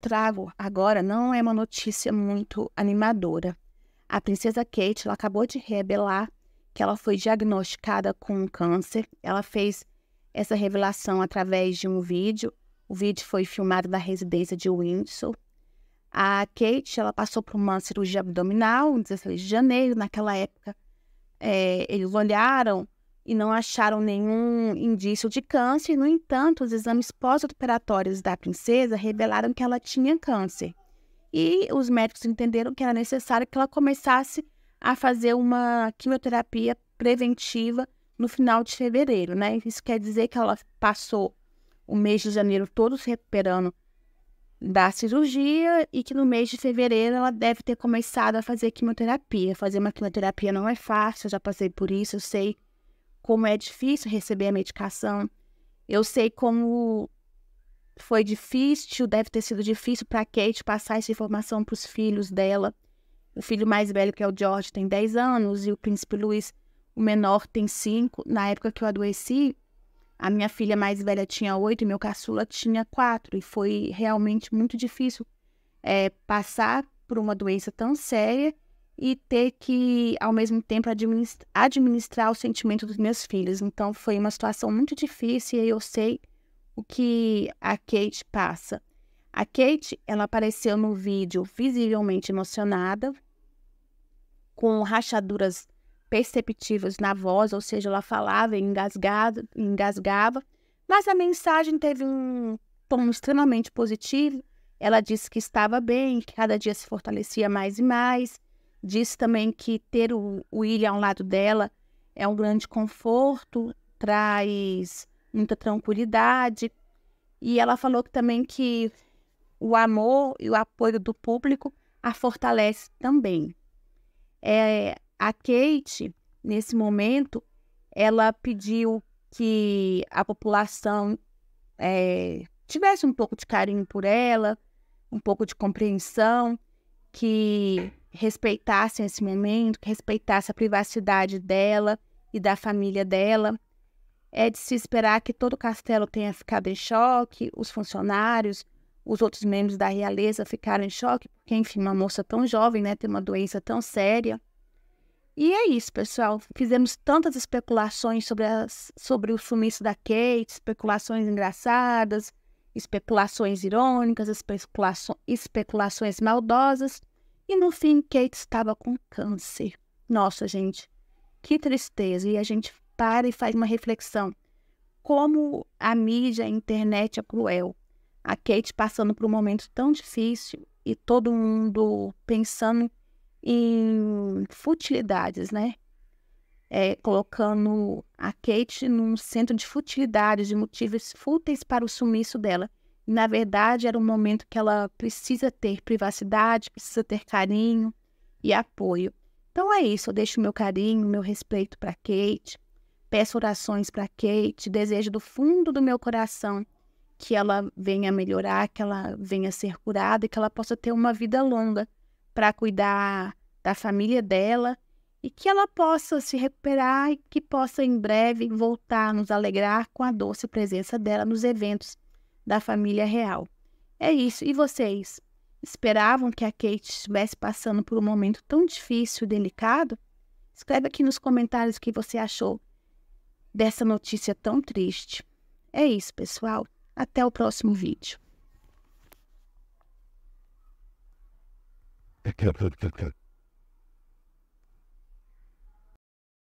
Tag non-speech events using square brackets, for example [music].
trago agora não é uma notícia muito animadora. A princesa Kate ela acabou de revelar que ela foi diagnosticada com câncer. Ela fez essa revelação através de um vídeo. O vídeo foi filmado na residência de Windsor. A Kate ela passou por uma cirurgia abdominal em 16 de janeiro. Naquela época, é, eles olharam e não acharam nenhum indício de câncer. No entanto, os exames pós-operatórios da princesa revelaram que ela tinha câncer. E os médicos entenderam que era necessário que ela começasse a fazer uma quimioterapia preventiva no final de fevereiro, né? Isso quer dizer que ela passou o mês de janeiro todo se recuperando da cirurgia e que no mês de fevereiro ela deve ter começado a fazer quimioterapia. Fazer uma quimioterapia não é fácil, eu já passei por isso, eu sei como é difícil receber a medicação. Eu sei como foi difícil, deve ter sido difícil para Kate passar essa informação para os filhos dela. O filho mais velho, que é o George, tem 10 anos e o príncipe Luiz, o menor, tem 5. Na época que eu adoeci, a minha filha mais velha tinha 8 e meu caçula tinha 4. E foi realmente muito difícil é, passar por uma doença tão séria e ter que, ao mesmo tempo, administrar o sentimento dos meus filhos. Então, foi uma situação muito difícil e eu sei o que a Kate passa. A Kate, ela apareceu no vídeo visivelmente emocionada, com rachaduras perceptivas na voz, ou seja, ela falava e engasgava, engasgava, mas a mensagem teve um tom extremamente positivo. Ela disse que estava bem, que cada dia se fortalecia mais e mais, Disse também que ter o William ao lado dela é um grande conforto, traz muita tranquilidade. E ela falou que também que o amor e o apoio do público a fortalece também. É, a Kate, nesse momento, ela pediu que a população é, tivesse um pouco de carinho por ela, um pouco de compreensão, que respeitassem esse momento, que respeitasse a privacidade dela e da família dela. É de se esperar que todo o castelo tenha ficado em choque, os funcionários, os outros membros da realeza ficaram em choque, porque, enfim, uma moça tão jovem, né, tem uma doença tão séria. E é isso, pessoal. Fizemos tantas especulações sobre, as, sobre o sumiço da Kate, especulações engraçadas, especulações irônicas, especulações maldosas. E no fim, Kate estava com câncer. Nossa, gente, que tristeza. E a gente para e faz uma reflexão. Como a mídia, a internet é cruel. A Kate passando por um momento tão difícil e todo mundo pensando em futilidades, né? É, colocando a Kate num centro de futilidades, de motivos fúteis para o sumiço dela. Na verdade, era um momento que ela precisa ter privacidade, precisa ter carinho e apoio. Então é isso, eu deixo meu carinho, meu respeito para Kate, peço orações para Kate, desejo do fundo do meu coração que ela venha melhorar, que ela venha ser curada e que ela possa ter uma vida longa para cuidar da família dela e que ela possa se recuperar e que possa em breve voltar a nos alegrar com a doce presença dela nos eventos da família real. É isso. E vocês? Esperavam que a Kate estivesse passando por um momento tão difícil e delicado? Escreve aqui nos comentários o que você achou dessa notícia tão triste. É isso, pessoal. Até o próximo vídeo. [laughs]